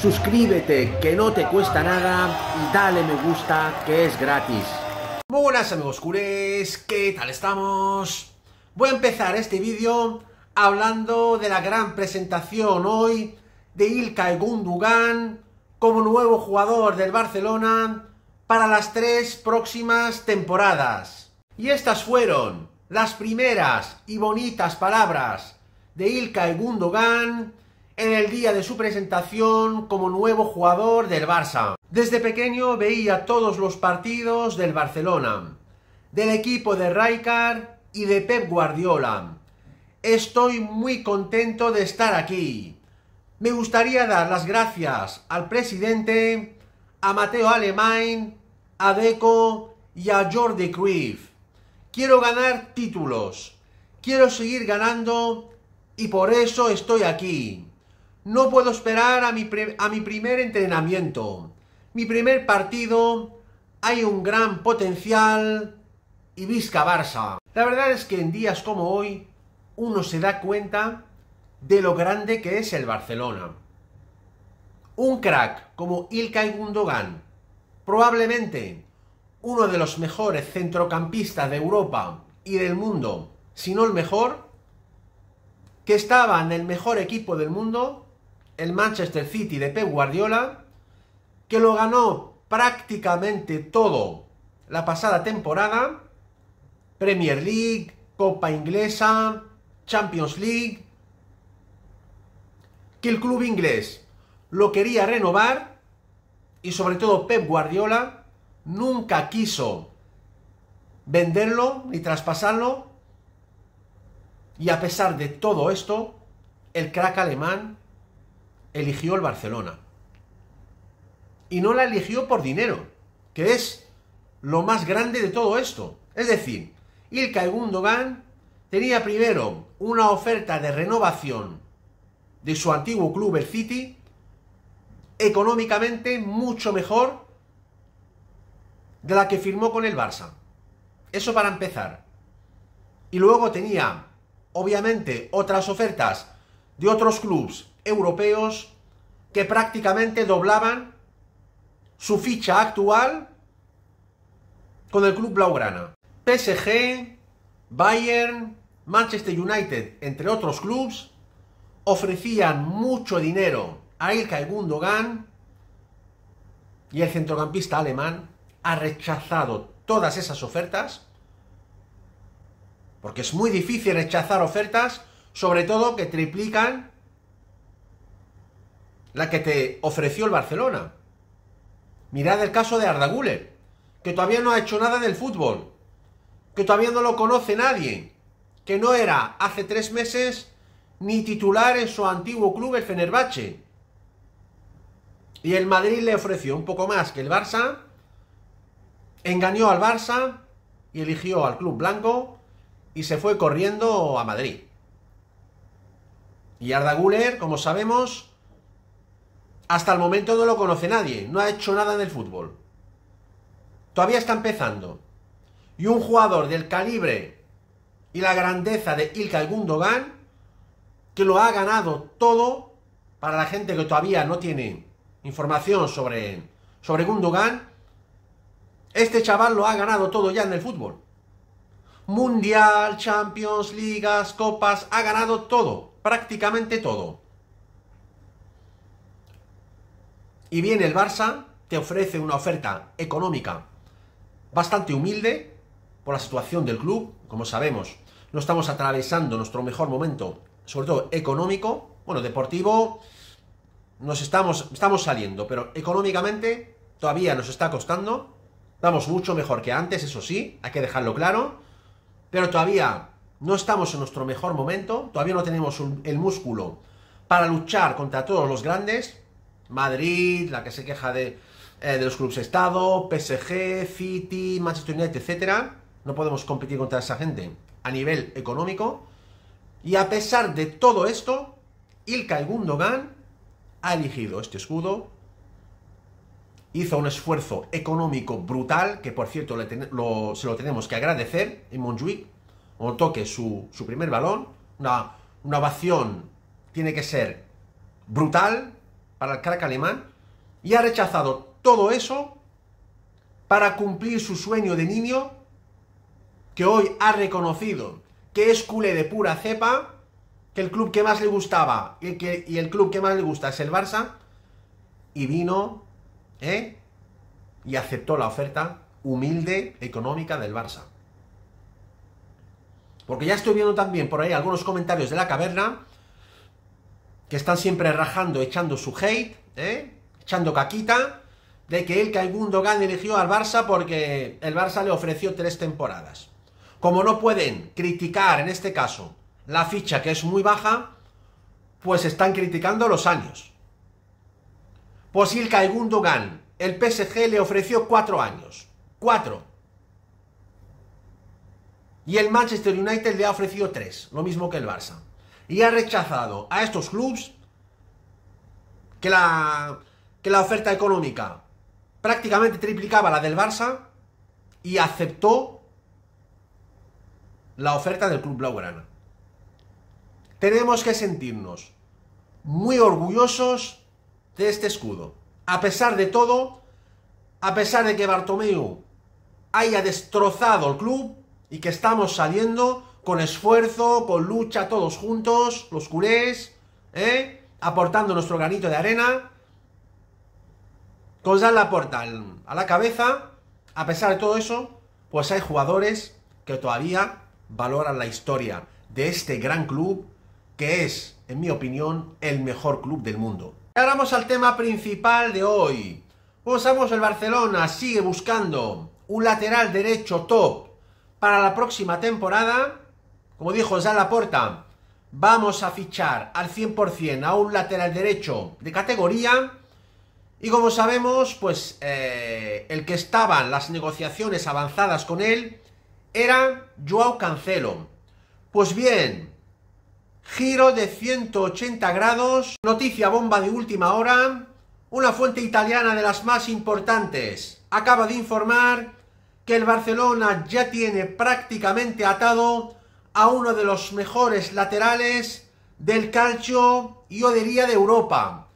suscríbete que no te cuesta nada y dale me gusta que es gratis. buenas amigos cures, ¿qué tal estamos? Voy a empezar este vídeo hablando de la gran presentación hoy de Ilkay Gundogan como nuevo jugador del Barcelona para las tres próximas temporadas. Y estas fueron las primeras y bonitas palabras de Ilkay Gundogan en el día de su presentación como nuevo jugador del Barça. Desde pequeño veía todos los partidos del Barcelona, del equipo de Rijkaard y de Pep Guardiola. Estoy muy contento de estar aquí. Me gustaría dar las gracias al presidente, a Mateo Alemán, a Deco y a Jordi Cruyff. Quiero ganar títulos, quiero seguir ganando y por eso estoy aquí. No puedo esperar a mi, primer entrenamiento. Mi primer partido. Hay un gran potencial. Y Vizca Barça. La verdad es que en días como hoy uno se da cuenta de lo grande que es el Barcelona. Un crack como Ilkay Gundogan, probablemente uno de los mejores centrocampistas de Europa y del mundo, si no el mejor, que estaba en el mejor equipo del mundo, el Manchester City de Pep Guardiola, que lo ganó prácticamente todo la pasada temporada, Premier League, Copa Inglesa, Champions League, que el club inglés lo quería renovar y sobre todo Pep Guardiola nunca quiso venderlo ni traspasarlo y a pesar de todo esto, el crack alemán eligió el Barcelona. Y no la eligió por dinero, que es lo más grande de todo esto. Es decir, Ilkay Gundogan tenía primero una oferta de renovación de su antiguo club, el City, económicamente mucho mejor de la que firmó con el Barça. Eso para empezar. Y luego tenía, obviamente, otras ofertas de otros clubes europeos que prácticamente doblaban su ficha actual con el club blaugrana. PSG, Bayern, Manchester United, entre otros clubes, ofrecían mucho dinero a Ilkay Gundogan y el centrocampista alemán ha rechazado todas esas ofertas porque es muy difícil rechazar ofertas, sobre todo que triplican la que te ofreció el Barcelona. Mirad el caso de Arda Guller... que todavía no ha hecho nada del fútbol, que todavía no lo conoce nadie, que no era hace tres meses ni titular en su antiguo club, el Fenerbahce. Y el Madrid le ofreció un poco más que el Barça, engañó al Barça y eligió al club blanco y se fue corriendo a Madrid. Y Arda Guller como sabemos, hasta el momento no lo conoce nadie, no ha hecho nada en el fútbol. Todavía está empezando. Y un jugador del calibre y la grandeza de Ilkay Gundogan, que lo ha ganado todo, para la gente que todavía no tiene información sobre, sobre Gundogan, este chaval lo ha ganado todo ya en el fútbol. Mundial, Champions, Ligas, Copas, ha ganado todo, prácticamente todo. y bien el Barça, te ofrece una oferta económica bastante humilde por la situación del club, como sabemos, no estamos atravesando nuestro mejor momento, sobre todo económico, bueno, deportivo, nos estamos, estamos saliendo, pero económicamente todavía nos está costando, vamos mucho mejor que antes, eso sí, hay que dejarlo claro, pero todavía no estamos en nuestro mejor momento, todavía no tenemos el músculo para luchar contra todos los grandes, Madrid, la que se queja de, eh, de los clubes Estado, PSG, City, Manchester United, etcétera. No podemos competir contra esa gente a nivel económico. Y a pesar de todo esto, Ilkay Gundogan ha elegido este escudo. Hizo un esfuerzo económico brutal, que por cierto se lo tenemos que agradecer en Montjuic, o toque su, primer balón. Una, una ovación tiene que ser brutal, para el crack alemán y ha rechazado todo eso para cumplir su sueño de niño que hoy ha reconocido que es culé de pura cepa, que el club que más le gustaba y, el club que más le gusta es el Barça, y vino, ¿eh? Y aceptó la oferta humilde económica del Barça. Porque ya estoy viendo también por ahí algunos comentarios de la caverna que están siempre rajando, echando su hate, ¿eh? echando caquita, de que el Caigundo Gundogan eligió al Barça porque el Barça le ofreció tres temporadas. Como no pueden criticar, en este caso, la ficha que es muy baja, pues están criticando los años. Pues Caigundo Gan el PSG le ofreció cuatro años. Cuatro. Y el Manchester United le ha ofrecido tres, lo mismo que el Barça y ha rechazado a estos clubes que la, que la oferta económica prácticamente triplicaba la del Barça y aceptó la oferta del club blaugrana. Tenemos que sentirnos muy orgullosos de este escudo. A pesar de todo, a pesar de que Bartomeu haya destrozado el club y que estamos saliendo con esfuerzo, con lucha, todos juntos, los culés, ¿eh? aportando nuestro granito de arena. Cosas la aportan a la cabeza, a pesar de todo eso, pues hay jugadores que todavía valoran la historia de este gran club, que es, en mi opinión, el mejor club del mundo. Y ahora vamos al tema principal de hoy. Pues vamos, el Barcelona sigue buscando un lateral derecho top para la próxima temporada como dijo la Laporta, vamos a fichar al 100% a un lateral derecho de categoría. Y como sabemos, pues eh, el que estaban las negociaciones avanzadas con él era Joao Cancelo. Pues bien, giro de 180 grados, noticia bomba de última hora, una fuente italiana de las más importantes acaba de informar que el Barcelona ya tiene prácticamente atado a uno de los mejores laterales del calcio, y diría, de Europa.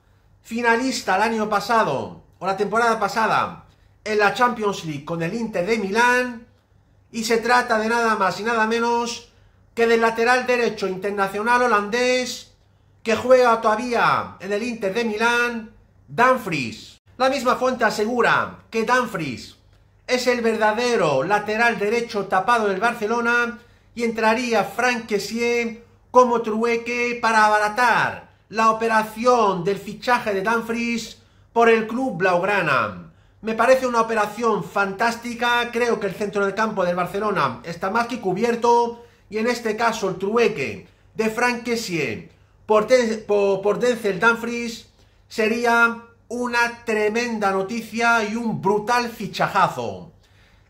Finalista el año pasado, o la temporada pasada, en la Champions League con el Inter de Milán. Y se trata de nada más y nada menos que del lateral derecho internacional holandés que juega todavía en el Inter de Milán, Danfries. La misma fuente asegura que Danfries es el verdadero lateral derecho tapado del Barcelona y entraría Frank Kessier como trueque para abaratar la operación del fichaje de Danfries por el club Blaugrana. Me parece una operación fantástica, creo que el centro del campo del Barcelona está más que cubierto y en este caso el trueque de Frank por, por, por Denzel Danfries sería una tremenda noticia y un brutal fichajazo.